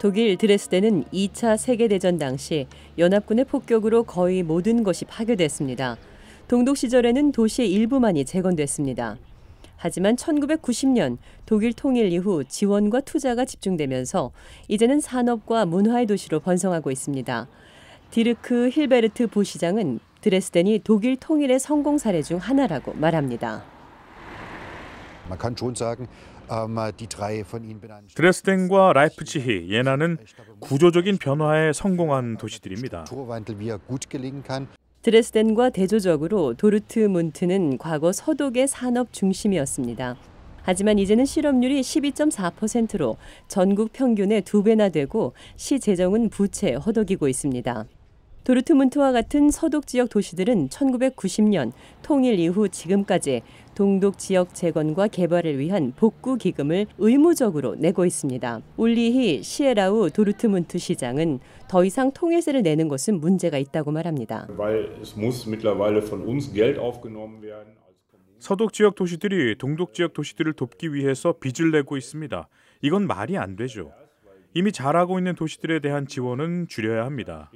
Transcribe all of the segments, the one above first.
독일 드레스덴은 2차 세계대전 당시 연합군의 폭격으로 거의 모든 것이 파괴됐습니다. 동독 시절에는 도시의 일부만이 재건됐습니다. 하지만 1990년 독일 통일 이후 지원과 투자가 집중되면서 이제는 산업과 문화의 도시로 번성하고 있습니다. 디르크 힐베르트 부시장은 드레스덴이 독일 통일의 성공 사례 중 하나라고 말합니다. Ähm, 드레스덴과 라이프치히, 예나는 구조적인 변화에 성공한 도시들입니다. Er 드레스덴과 대조적으로 도르트문트는 과거 서독의 산업 중심이었습니다. 하지만 이제는 실업률이 12.4%로 전국 평균의 두 배나 되고 시 재정은 부채 허덕이고 있습니다. 도르트문트와 같은 서독 지역 도시들은 1990년 통일 이후 지금까지 동독 지역 재건과 개발을 위한 복구 기금을 의무적으로 내고 있습니다. 올리히 시에라우 도르트문트 시장은 더 이상 통일세를 내는 것은 문제가 있다고 말합니다. 서독 지역 도시들이 동독 지역 도시들을 돕기 위해서 빚을 내고 있습니다. 이건 말이 안 되죠. 이미 잘하고 있는 도시들에 대한 지원은 줄여야 합니다.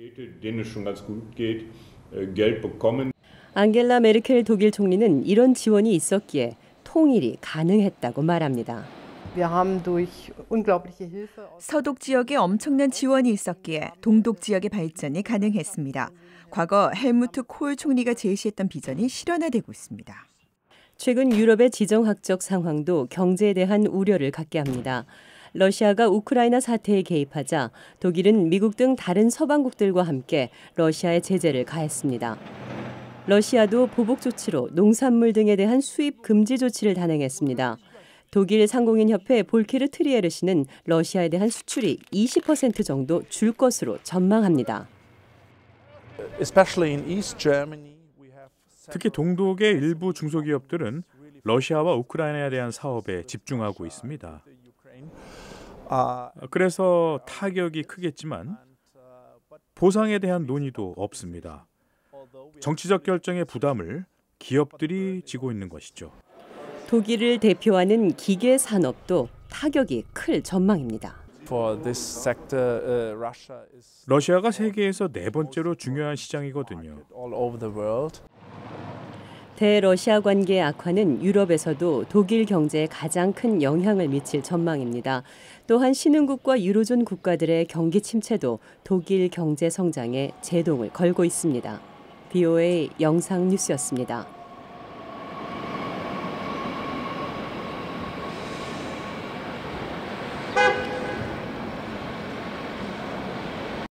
앙겔라 øh, 메르켈 독일 총리는 이런 지원이 있었기에 통일이 가능했다고 말합니다. 서독 지역에 엄청난 지원이 있었기에 동독 지역의 발전이 가능했습니다. 과거 헬무트 콜 총리가 제시했던 비전이 실현화되고 있습니다. 최근 유럽의 지정학적 상황도 경제에 대한 우려를 갖게 합니다. 러시아가 우크라이나 사태에 개입하자 독일은 미국 등 다른 서방국들과 함께 러시아에 제재를 가했습니다. 러시아도 보복 조치로 농산물 등에 대한 수입 금지 조치를 단행했습니다. 독일 상공인협회 볼케르 트리에르 씨는 러시아에 대한 수출이 20% 정도 줄 것으로 전망합니다. 특히 동독의 일부 중소기업들은 러시아와 우크라이나에 대한 사업에 집중하고 있습니다. 아, 그래서 타격이 크겠지만 보상에 대한 논의도 없습니다. 정치적 결정의 부담을 기업들이 지고 있는 것이죠. 독일을 대표하는 기계 산업도 타격이 클 전망입니다. Uh, 러시아가 세계에서 네 번째로 중요한 시장이거든요. 대러시아 관계 악화는 유럽에서도 독일 경제에 가장 큰 영향을 미칠 전망입니다. 또한 신흥국과 유로존 국가들의 경기 침체도 독일 경제 성장에 제동을 걸고 있습니다. BOA 영상 뉴스였습니다.